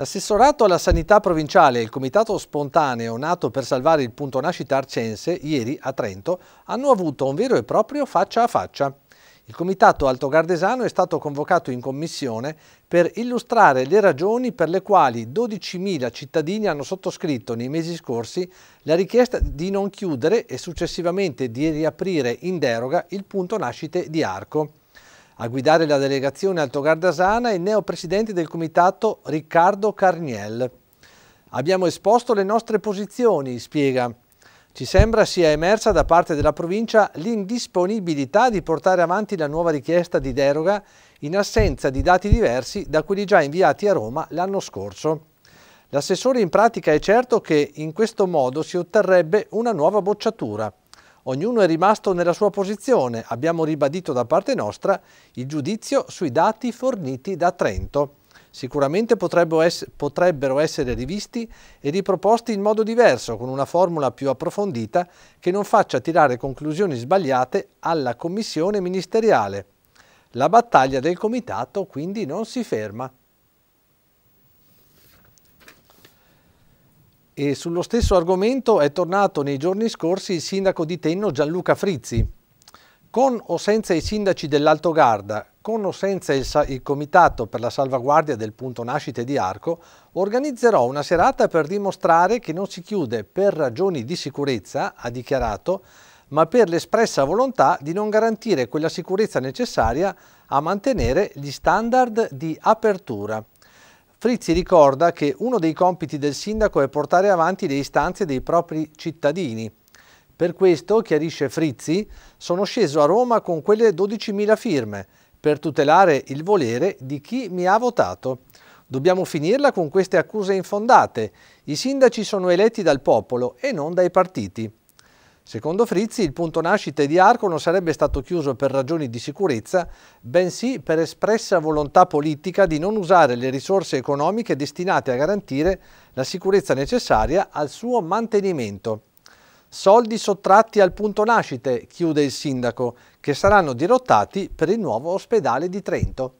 L'assessorato alla sanità provinciale e il comitato spontaneo nato per salvare il punto nascita arcense ieri a Trento hanno avuto un vero e proprio faccia a faccia. Il comitato Alto Gardesano è stato convocato in commissione per illustrare le ragioni per le quali 12.000 cittadini hanno sottoscritto nei mesi scorsi la richiesta di non chiudere e successivamente di riaprire in deroga il punto nascite di Arco. A guidare la delegazione altogardaesana è il neopresidente del comitato Riccardo Carniel. Abbiamo esposto le nostre posizioni, spiega. Ci sembra sia emersa da parte della provincia l'indisponibilità di portare avanti la nuova richiesta di deroga in assenza di dati diversi da quelli già inviati a Roma l'anno scorso. L'assessore in pratica è certo che in questo modo si otterrebbe una nuova bocciatura. Ognuno è rimasto nella sua posizione. Abbiamo ribadito da parte nostra il giudizio sui dati forniti da Trento. Sicuramente potrebbero essere rivisti e riproposti in modo diverso, con una formula più approfondita che non faccia tirare conclusioni sbagliate alla Commissione ministeriale. La battaglia del Comitato quindi non si ferma. E sullo stesso argomento è tornato nei giorni scorsi il sindaco di Tenno Gianluca Frizzi. Con o senza i sindaci dell'Alto Garda, con o senza il, il, Comitato per la salvaguardia del punto nascite di Arco, organizzerò una serata per dimostrare che non si chiude per ragioni di sicurezza, ha dichiarato, ma per l'espressa volontà di non garantire quella sicurezza necessaria a mantenere gli standard di apertura. Frizzi ricorda che uno dei compiti del sindaco è portare avanti le istanze dei propri cittadini. Per questo, chiarisce Frizzi, sono sceso a Roma con quelle 12.000 firme per tutelare il volere di chi mi ha votato. Dobbiamo finirla con queste accuse infondate. I sindaci sono eletti dal popolo e non dai partiti. Secondo Frizzi, il punto nascita di Arco non sarebbe stato chiuso per ragioni di sicurezza, bensì per espressa volontà politica di non usare le risorse economiche destinate a garantire la sicurezza necessaria al suo mantenimento. Soldi sottratti al punto nascite, chiude il sindaco, che saranno dirottati per il nuovo ospedale di Trento.